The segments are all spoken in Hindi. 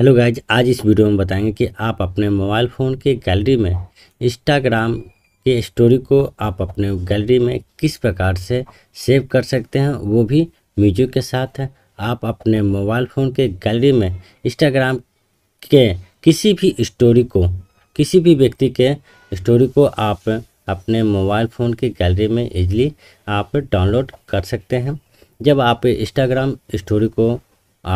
हेलो गाइज आज इस वीडियो में बताएंगे कि आप अपने मोबाइल फ़ोन के गैलरी में इंस्टाग्राम के स्टोरी को आप अपने गैलरी में किस प्रकार से सेव कर सकते हैं वो भी म्यूजिक के साथ है आप अपने मोबाइल फ़ोन के गैलरी में इंस्टाग्राम के किसी भी स्टोरी को किसी भी व्यक्ति के स्टोरी को आप अपने मोबाइल फ़ोन की गैलरी में इजली आप डाउनलोड कर सकते हैं जब आप इंस्टाग्राम स्टोरी को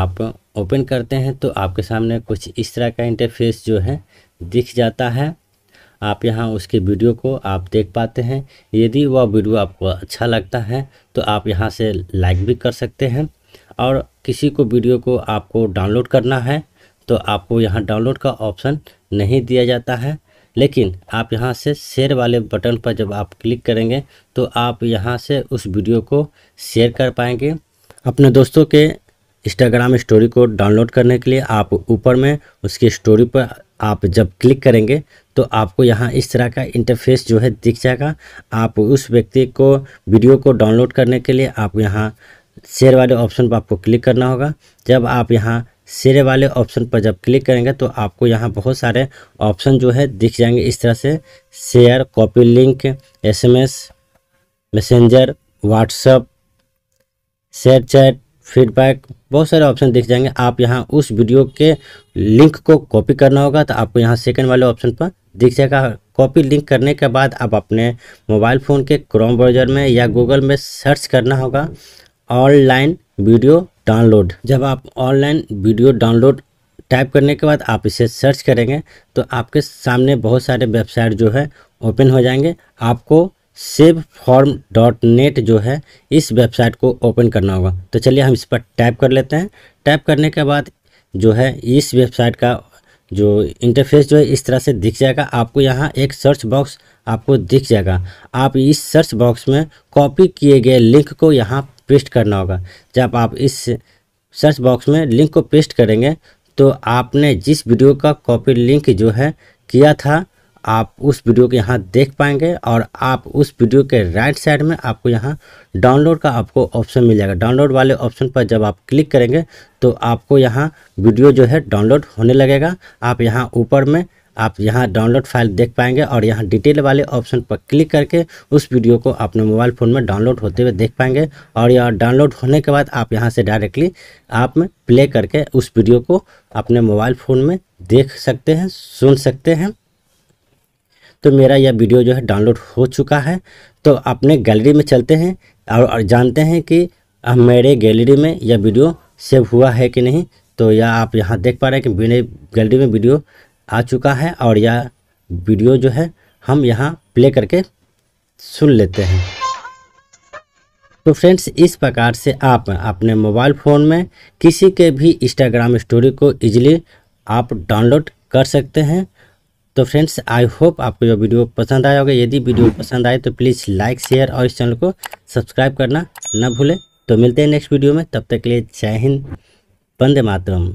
आप ओपन करते हैं तो आपके सामने कुछ इस तरह का इंटरफेस जो है दिख जाता है आप यहाँ उसके वीडियो को आप देख पाते हैं यदि वह वीडियो आपको अच्छा लगता है तो आप यहाँ से लाइक भी कर सकते हैं और किसी को वीडियो को आपको डाउनलोड करना है तो आपको यहाँ डाउनलोड का ऑप्शन नहीं दिया जाता है लेकिन आप यहाँ से शेयर वाले बटन पर जब आप क्लिक करेंगे तो आप यहाँ से उस वीडियो को शेयर कर पाएंगे अपने दोस्तों के इंस्टाग्राम स्टोरी को डाउनलोड करने के लिए आप ऊपर में उसकी स्टोरी पर आप जब क्लिक करेंगे तो आपको यहाँ इस तरह का इंटरफेस जो है दिख जाएगा आप उस व्यक्ति को वीडियो को डाउनलोड करने के लिए आप यहाँ शेयर वाले ऑप्शन पर आपको क्लिक करना होगा जब आप यहाँ शेयर वाले ऑप्शन पर जब क्लिक करेंगे तो आपको यहाँ बहुत सारे ऑप्शन जो है दिख जाएंगे इस तरह से share copy link SMS messenger WhatsApp share chat feedback बहुत सारे ऑप्शन दिख जाएंगे आप यहाँ उस वीडियो के लिंक को कॉपी करना होगा तो आपको यहाँ सेकेंड वाले ऑप्शन पर दिख जाएगा कॉपी लिंक करने के बाद आप अपने मोबाइल फ़ोन के क्रोम ब्राउज़र में या गूगल में सर्च करना होगा ऑनलाइन वीडियो डाउनलोड जब आप ऑनलाइन वीडियो डाउनलोड टाइप करने के बाद आप इसे सर्च करेंगे तो आपके सामने बहुत सारे वेबसाइट जो है ओपन हो जाएंगे आपको सेव फॉर्म डॉट नेट जो है इस वेबसाइट को ओपन करना होगा तो चलिए हम इस पर टाइप कर लेते हैं टाइप करने के बाद जो है इस वेबसाइट का जो इंटरफेस जो है इस तरह से दिख जाएगा आपको यहाँ एक सर्च बॉक्स आपको दिख जाएगा आप इस सर्च बॉक्स में कॉपी किए गए लिंक को यहाँ पेस्ट करना होगा जब आप इस सर्च बॉक्स में लिंक को पेस्ट करेंगे तो आपने जिस वीडियो का कॉपी लिंक जो है किया था आप उस वीडियो को यहाँ देख पाएंगे और आप उस वीडियो के राइट साइड में आपको यहाँ डाउनलोड का आपको ऑप्शन मिल जाएगा डाउनलोड वाले ऑप्शन पर जब आप क्लिक करेंगे तो आपको यहाँ वीडियो जो है डाउनलोड होने लगेगा आप यहाँ ऊपर में आप यहाँ डाउनलोड फाइल देख पाएंगे और यहाँ डिटेल वाले ऑप्शन पर क्लिक करके उस वीडियो को अपने मोबाइल फ़ोन में डाउनलोड होते हुए देख पाएंगे और यह डाउनलोड होने के बाद आप यहाँ से डायरेक्टली आप में प्ले करके उस वीडियो को अपने मोबाइल फ़ोन में देख सकते हैं सुन सकते हैं तो मेरा यह वीडियो जो है डाउनलोड हो चुका है तो अपने गैलरी में चलते हैं और जानते हैं कि मेरे गैलरी में यह वीडियो सेव हुआ है कि नहीं तो यह आप यहाँ देख पा रहे हैं कि मेरे गैलरी में वीडियो आ चुका है और यह वीडियो जो है हम यहाँ प्ले करके सुन लेते हैं तो फ्रेंड्स इस प्रकार से आप अपने मोबाइल फ़ोन में किसी के भी इंस्टाग्राम स्टोरी को इजीली आप डाउनलोड कर सकते हैं तो फ्रेंड्स आई होप आपको यह वीडियो पसंद आया होगा यदि वीडियो पसंद आए तो प्लीज़ लाइक शेयर और इस चैनल को सब्सक्राइब करना ना भूलें तो मिलते हैं नेक्स्ट वीडियो में तब तक के लिए जय हिंद वंदे मातरम